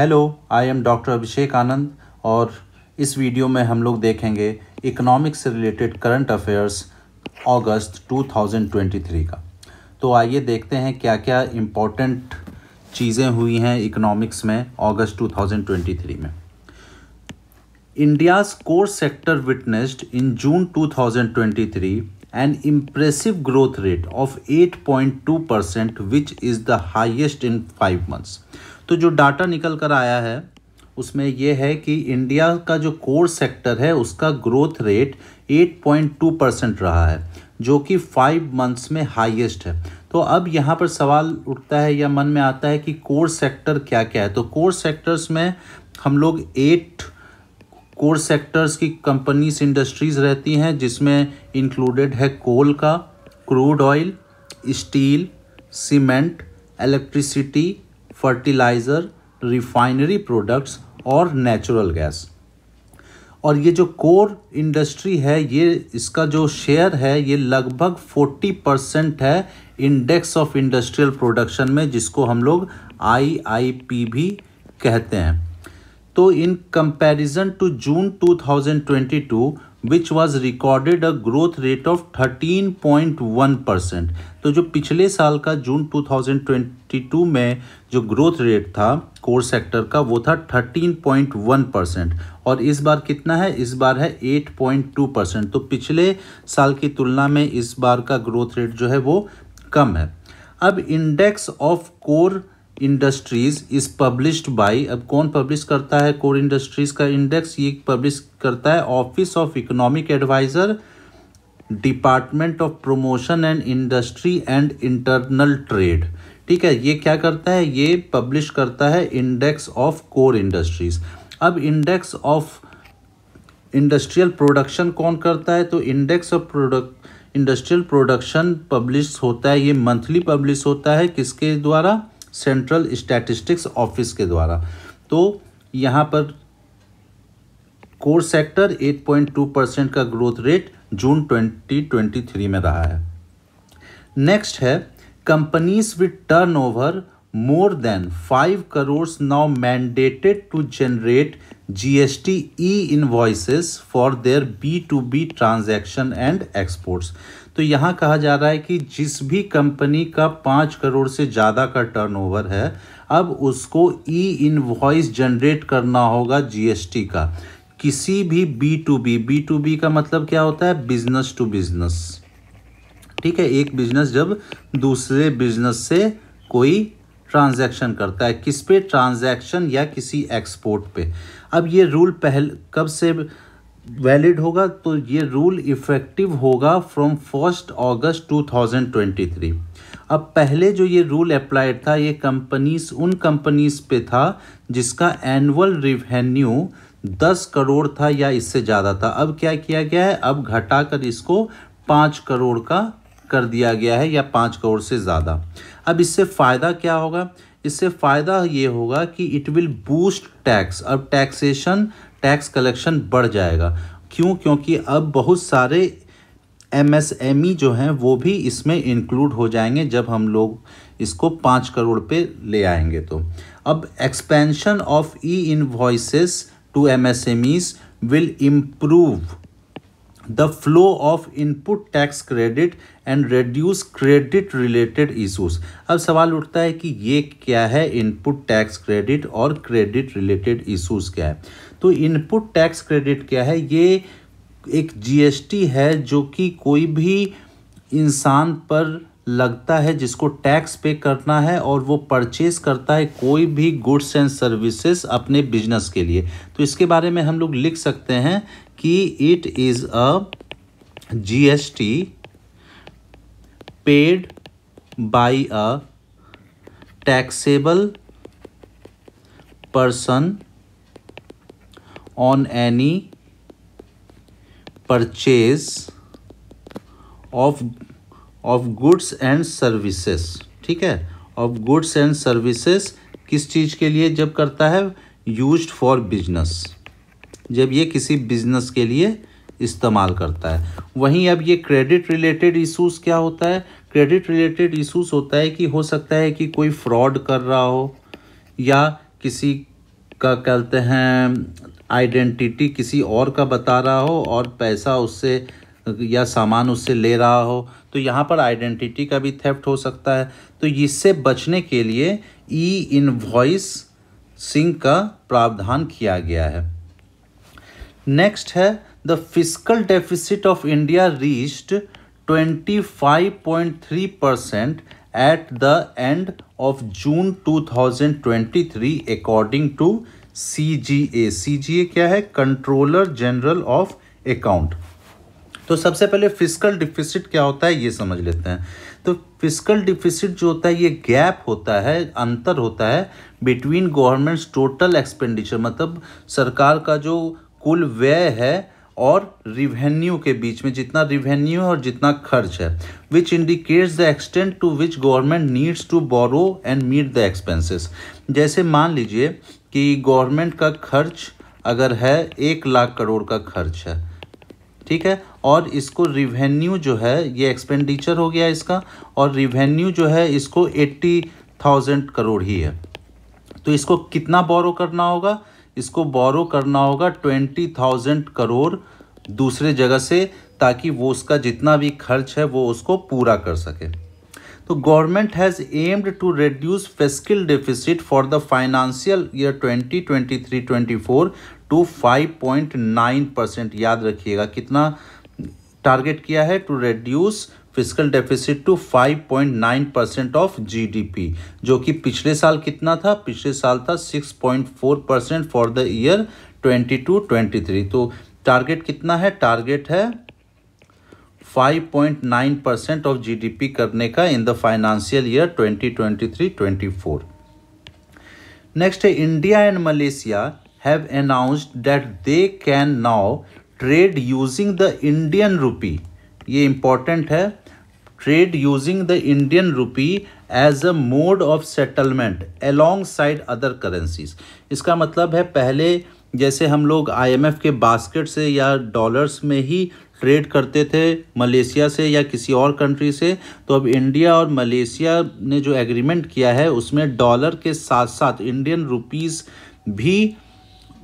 Hello I am doctor Abhishek Anand और इस video में हम लोग देखेंगे इकोनॉमिक्स से रिलेटेड करंट अफेयर्स अगस्त 2023 का तो आइए देखते हैं क्या क्या इम्पोर्टेंट चीज़ें हुई हैं इकोनॉमिक्स में अगस्त 2023 में India's core sector witnessed in June 2023 an impressive growth rate of 8.2% which is the highest in five months तो जो डाटा निकल कर आया है उसमें यह है कि इंडिया का जो कोर सेक्टर है उसका ग्रोथ रेट 8.2 परसेंट रहा है जो कि फाइव मंथ्स में हाइएस्ट है तो अब यहाँ पर सवाल उठता है या मन में आता है कि कोर सेक्टर क्या क्या है तो कोर सेक्टर्स में हम लोग एट कोर सेक्टर्स की कंपनीज इंडस्ट्रीज रहती हैं जिसमें इंक्लूडेड है कोल का crude oil steel cement electricity fertiliser refinery products और नेचुरल गैस और ये जो कोर इंडस्ट्री है ये इसका जो शेयर है ये लगभग 40 परसेंट है इंडेक्स ऑफ इंडस्ट्रियल प्रोडक्शन में जिसको हम लोग आई भी कहते हैं तो in comparison to June 2022 which was recorded a growth rate of 13.1 percent तो जो पिछले साल का जून 2022 में जो ग्रोथ रेट था कोर सेक्टर का वो था 13.1 परसेंट और इस बार कितना है इस बार है 8.2 परसेंट तो पिछले साल की तुलना में इस बार का ग्रोथ रेट जो है वो कम है अब index of core industries is published by अब कौन पब्लिश करता है कोर इंडस्ट्रीज का इंडेक्स ये पब्लिश करता है office of economic adviser department of promotion and industry and internal trade ठीक है ये क्या करता है ये पब्लिश करता है इंडेक्स ऑफ कोर इंडस्ट्रीज अब इंडेक्स ऑफ इंडस्ट्रियल प्रोडक्शन कौन करता है तो index of product industrial production publish होता है ये मंथली पब्लिश होता है किसके द्वारा सेंट्रल स्टैटिस्टिक्स ऑफिस के द्वारा तो यहाँ पर कोर सेक्टर 8.2 परसेंट का ग्रोथ रेट जून 2023 में रहा है नेक्स्ट है companies with turnover more than five crore now mandated to generate GST e invoices for their B to B transaction and exports तो यहाँ कहा जा रहा है कि जिस भी कंपनी का पाँच करोड़ से ज़्यादा का टर्नओवर है अब उसको ई इनवॉइस जनरेट करना होगा जीएसटी का किसी भी B to B B to B का मतलब क्या होता है बिजनेस टू बिजनेस ठीक है एक बिजनेस जब दूसरे बिजनेस से कोई ट्रांजैक्शन करता है किस पे ट्रांजैक्शन या किसी एक्सपोर्ट पे अब ये रूल पहल कब से वैलिड होगा तो ये रूल इफेक्टिव होगा फ्रॉम फर्स्ट अगस्त 2023 अब पहले जो ये रूल अप्लाइड था ये कंपनीज उन कंपनीज पे था जिसका एनुअल रिवेन्यू दस करोड़ था या इससे ज़्यादा था अब क्या किया गया है अब घटाकर इसको पाँच करोड़ का कर दिया गया है या पाँच करोड़ से ज़्यादा अब इससे फ़ायदा क्या होगा इससे फ़ायदा ये होगा कि इट विल बूस्ट टैक्स अब टैक्सेशन टैक्स कलेक्शन बढ़ जाएगा क्यों क्योंकि अब बहुत सारे एमएसएमई e जो हैं वो भी इसमें इंक्लूड हो जाएंगे जब हम लोग इसको पाँच करोड़ पे ले आएंगे तो अब expansion of e invoices to ease will improve the flow of input tax credit and reduce credit related issues अब सवाल उठता है कि ये क्या है इनपुट टैक्स क्रेडिट और क्रेडिट रिलेटेड इशूज क्या है तो इनपुट टैक्स क्रेडिट क्या है ये एक जीएसटी है जो कि कोई भी इंसान पर लगता है जिसको टैक्स पे करना है और वो परचेज करता है कोई भी गुड्स एंड सर्विसेज अपने बिजनेस के लिए तो इसके बारे में हम लोग लिख सकते हैं कि it is a GST paid by a taxable person on any purchase of of goods and services ठीक है of goods and services किस चीज़ के लिए जब करता है used for business जब ये किसी बिजनेस के लिए इस्तेमाल करता है वहीं अब ये क्रेडिट रिलेटेड इशूज़ क्या होता है क्रेडिट रिलेटेड इशूज़ होता है कि हो सकता है कि कोई फ्रॉड कर रहा हो या किसी का कहते हैं आइडेंटिटी किसी और का बता रहा हो और पैसा उससे या सामान उससे ले रहा हो तो यहाँ पर आइडेंटिटी का भी थेफ्ट हो सकता है तो इससे बचने के लिए ई वॉइस सिंह का प्रावधान किया गया है नेक्स्ट है the physical deficit of India reached 25.3 percent at the end of June 2023 according to CGA. CGA क्या है कंट्रोलर जनरल ऑफ अकाउंट तो सबसे पहले फिजिकल डिफिसिट क्या होता है ये समझ लेते हैं तो फिजिकल डिफिसिट जो होता है ये गैप होता है अंतर होता है बिटवीन गवर्नमेंट्स टोटल एक्सपेंडिचर मतलब सरकार का जो कुल व्यय है और रिवेन्यू के बीच में जितना रिवेन्यू है और जितना खर्च है which indicates the extent to which government needs to borrow and meet the expenses जैसे मान लीजिए कि गवर्नमेंट का खर्च अगर है एक लाख करोड़ का खर्च है ठीक है और इसको रिवेन्यू जो है ये एक्सपेंडिचर हो गया इसका और रिवेन्यू जो है इसको एट्टी थाउजेंड करोड़ ही है तो इसको कितना बोरो करना होगा इसको बोरो करना होगा ट्वेंटी थाउजेंड करोड़ दूसरे जगह से ताकि वो उसका जितना भी खर्च है वो उसको पूरा कर सके तो government has aimed to reduce fiscal deficit for the financial year 2023-24 to 5.9 percent याद रखिएगा कितना टारगेट किया है to reduce physical deficit to 5.9 percent of GDP जो कि पिछले साल कितना था पिछले साल था 6.4 परसेंट फॉर द ईयर 22 23 तो टारगेट कितना है टारगेट है 5.9 परसेंट ऑफ जीडीपी करने का in the financial year 2023-24 next है India and Malaysia have announced that they can now trade using the Indian rupee ये इम्पॉर्टेंट है trade using the Indian rupee as a mode of settlement alongside other currencies इसका मतलब है पहले जैसे हम लोग आईएमएफ के बास्केट से या डॉलर्स में ही ट्रेड करते थे मलेशिया से या किसी और कंट्री से तो अब इंडिया और मलेशिया ने जो एग्रीमेंट किया है उसमें डॉलर के साथ साथ इंडियन रुपीज़ भी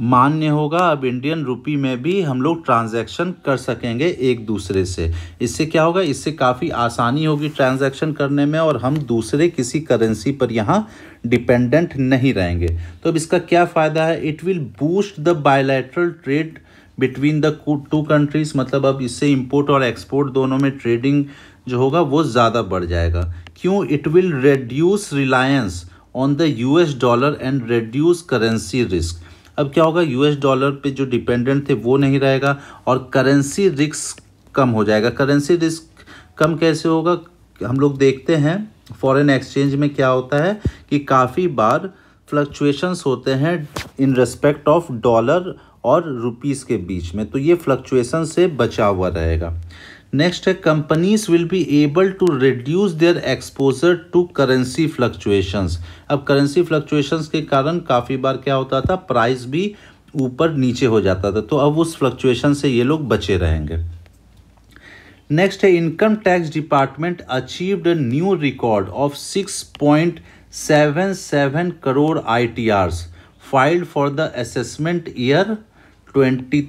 मान्य होगा अब इंडियन रुपी में भी हम लोग ट्रांजैक्शन कर सकेंगे एक दूसरे से इससे क्या होगा इससे काफ़ी आसानी होगी ट्रांजैक्शन करने में और हम दूसरे किसी करेंसी पर यहाँ डिपेंडेंट नहीं रहेंगे तो अब इसका क्या फ़ायदा है it will boost the bilateral trade between the two countries मतलब अब इससे इम्पोर्ट और एक्सपोर्ट दोनों में ट्रेडिंग जो होगा वो ज़्यादा बढ़ जाएगा क्यों it will reduce reliance on the US dollar and reduce currency risk अब क्या होगा यूएस डॉलर पे जो डिपेंडेंट थे वो नहीं रहेगा और करेंसी रिस्क कम हो जाएगा करेंसी रिस्क कम कैसे होगा हम लोग देखते हैं फॉरेन एक्सचेंज में क्या होता है कि काफ़ी बार फ्लक्चुएशंस होते हैं इन रेस्पेक्ट ऑफ डॉलर और रुपीस के बीच में तो ये फ्लक्चुएशन से बचा हुआ रहेगा नेक्स्ट है companies will be able to reduce their exposure to currency fluctuations अब करेंसी फ्लक्चुएशंस के कारण काफ़ी बार क्या होता था प्राइस भी ऊपर नीचे हो जाता था तो अब उस फ्लक्चुएशन से ये लोग बचे रहेंगे नेक्स्ट है income tax department achieved new record of six point seven seven crore I T R filed for the assessment year twenty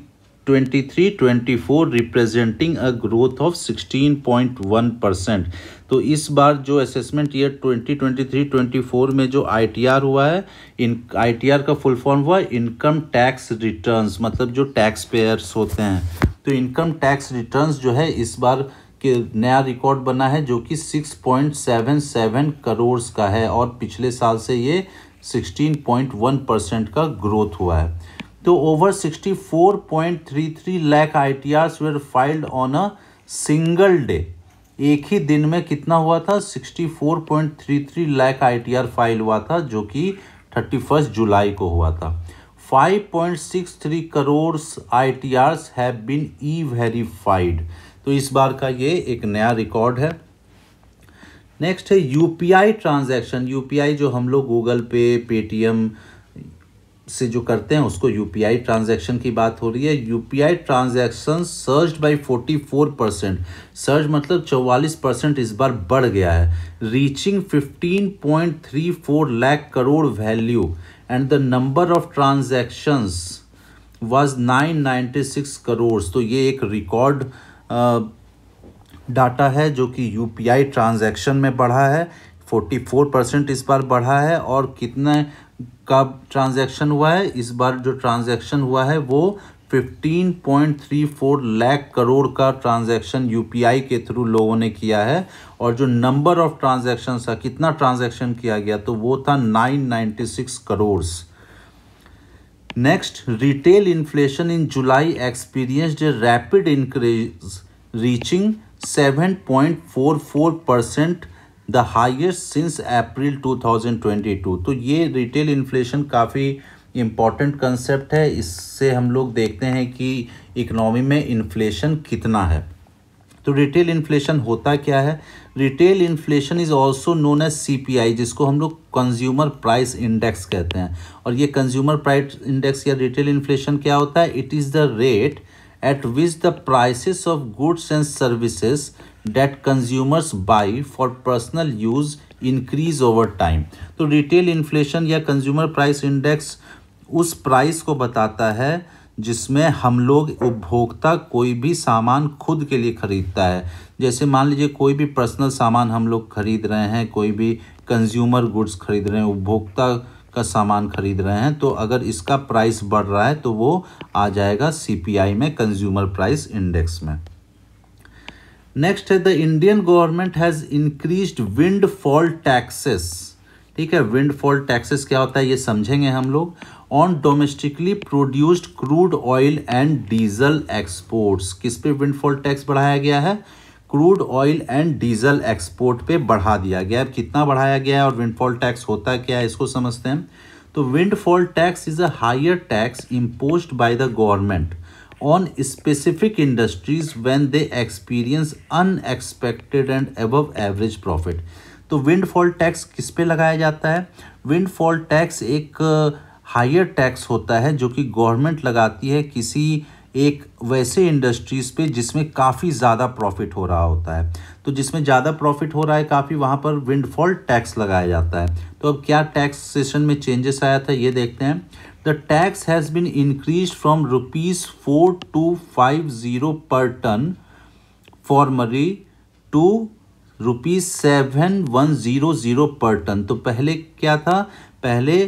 23-24 representing a growth of 16.1 percent तो इस बार जो असेसमेंट ईयर 2023-24 में जो आईटीआर हुआ है इन आईटीआर का फुल फॉर्म हुआ इनकम टैक्स रिटर्न्स मतलब जो टैक्स पेयर्स होते हैं तो इनकम टैक्स रिटर्न्स जो है इस बार के नया रिकॉर्ड बना है जो कि 6.77 करोड़ का है और पिछले साल से ये 16.1 परसेंट का ग्रोथ हुआ है तो over 64.33 lakh ITRs were filed on a single day एक ही दिन में कितना हुआ था 64.33 लाख आईटीआर फाइल हुआ था जो कि 31 जुलाई को हुआ था 5.63 crore ITRs have been e verified तो इस बार का ये एक नया रिकॉर्ड है नेक्स्ट है यूपीआई ट्रांजैक्शन यूपीआई जो हम लोग गूगल पे पेटीएम से जो करते हैं उसको यू पी आई ट्रांजेक्शन की बात हो रही है U P I transaction surge by forty four percent surge मतलब चौवालीस परसेंट इस बार बढ़ गया है reaching fifteen point three four lakh crore value and the number of transactions was nine ninety six crore तो ये एक रिकॉर्ड डाटा है जो कि यू पी आई ट्रांजेक्शन में बढ़ा है फोर्टी फोर परसेंट इस बार बढ़ा है और कितने का ट्रांजैक्शन हुआ है इस बार जो ट्रांजैक्शन हुआ है वो 15.34 लाख करोड़ का ट्रांजैक्शन यूपीआई के थ्रू लोगों ने किया है और जो नंबर ऑफ ट्रांजेक्शन था कितना ट्रांजेक्शन किया गया तो वो था 996 करोड़ next retail inflation in July experienced a rapid increase reaching 7.44 percent the highest since April 2022 तो ये रिटेल इन्फ्लेशन काफ़ी इम्पॉर्टेंट कंसेप्ट है इससे हम लोग देखते हैं कि इकनॉमी में इन्फ्लेशन कितना है तो रिटेल इन्फ्लेशन होता क्या है retail inflation is also known as C जिसको हम लोग कंज्यूमर प्राइस इंडेक्स कहते हैं और ये कंज्यूमर प्राइस इंडेक्स या रिटेल इन्फ्लेशन क्या होता है it is the rate at which the prices of goods and services that consumers buy for personal use increase over time तो retail inflation या consumer price index उस price को बताता है जिसमें हम लोग उपभोक्ता कोई भी सामान खुद के लिए ख़रीदता है जैसे मान लीजिए कोई भी पर्सनल सामान हम लोग खरीद रहे हैं कोई भी कंज्यूमर गुड्स खरीद रहे हैं उपभोक्ता का सामान खरीद रहे हैं तो अगर इसका प्राइस बढ़ रहा है तो वो आ जाएगा सीपीआई में कंज्यूमर प्राइस इंडेक्स में नेक्स्ट है the Indian government has increase windfall taxes ठीक है विंड फॉल टैक्सेस क्या होता है ये समझेंगे हम लोग on domestically produced crude oil and diesel exports किस पे विंडफॉल टैक्स बढ़ाया गया है crude oil and diesel export पे बढ़ा दिया गया है कितना बढ़ाया गया है और विंडफॉल टैक्स होता क्या है इसको समझते हैं तो windfall tax is a higher tax impose by the government on specific industries when they experience unexpected and above average profit तो विंडफॉल टैक्स किस पे लगाया जाता है विंडफॉल टैक्स एक हायर uh, टैक्स होता है जो कि गवर्नमेंट लगाती है किसी एक वैसे इंडस्ट्रीज़ पे जिसमें काफ़ी ज़्यादा प्रॉफिट हो रहा होता है तो जिसमें ज़्यादा प्रॉफिट हो रहा है काफ़ी वहाँ पर विंडफॉल टैक्स लगाया जाता है तो अब क्या टैक्स सेशन में चेंजेस आया था ये देखते हैं the tax has been increase from rupees four to five zero per ton formerly to rupees seven one zero zero per ton तो पहले क्या था पहले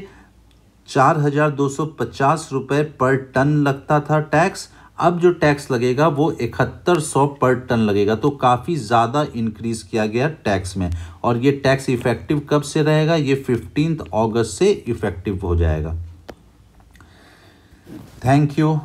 चार हज़ार दो सौ पचास रुपये पर टन लगता था टैक्स अब जो टैक्स लगेगा वो इकहत्तर सौ पर टन लगेगा तो काफ़ी ज़्यादा इंक्रीज़ किया गया टैक्स में और ये टैक्स इफ़ेक्टिव कब से रहेगा ये फिफ्टींथ अगस्त से इफ़ेक्टिव हो जाएगा थैंक यू